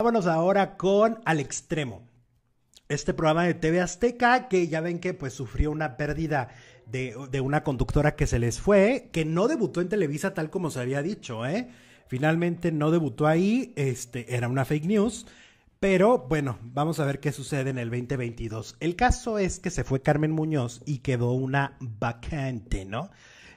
Vámonos ahora con Al Extremo. Este programa de TV Azteca que ya ven que pues sufrió una pérdida de, una conductora que se les fue, que no debutó en Televisa tal como se había dicho, ¿eh? Finalmente no debutó ahí, este, era una fake news, pero bueno, vamos a ver qué sucede en el 2022. El caso es que se fue Carmen Muñoz y quedó una vacante, ¿no?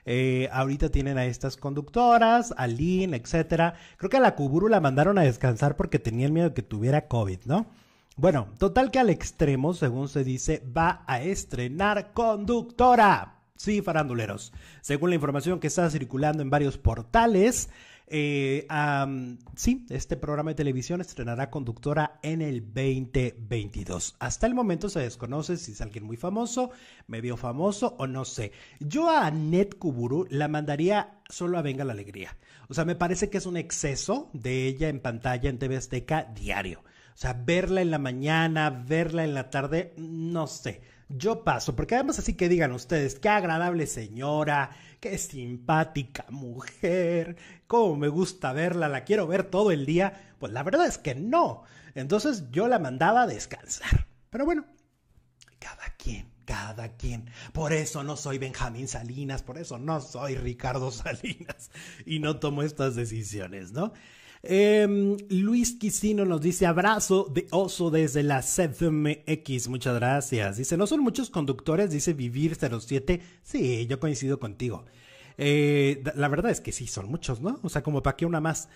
Eh, ahorita tienen a estas conductoras, a Lynn, etcétera. Creo que a la Kuburu la mandaron a descansar porque tenían miedo de que tuviera COVID, ¿no? Bueno, total que al extremo, según se dice, va a estrenar conductora. Sí, faranduleros. Según la información que está circulando en varios portales, eh, sí, este programa de televisión estrenará conductora en el 2022. Hasta el momento se desconoce si es alguien muy famoso, medio famoso o no sé. Yo a Annette Kuburu la mandaría solo a Venga la Alegría. O sea, me parece que es un exceso de ella en pantalla en TV Azteca diario. O sea, verla en la mañana, verla en la tarde, no sé yo paso, porque además así que digan ustedes, qué agradable señora, qué simpática mujer, cómo me gusta verla, la quiero ver todo el día, pues la verdad es que no. Entonces yo la mandaba a descansar. Pero bueno, cada quien, cada quien. Por eso no soy Benjamín Salinas, por eso no soy Ricardo Salinas y no tomo estas decisiones, ¿no? Em, Luis Quisino nos dice abrazo de oso desde la 7MX, Muchas gracias. Dice, no son muchos conductores, dice Vivir 07. Sí, yo coincido contigo. Eh, la verdad es que sí, son muchos, ¿no? O sea, como para que una más.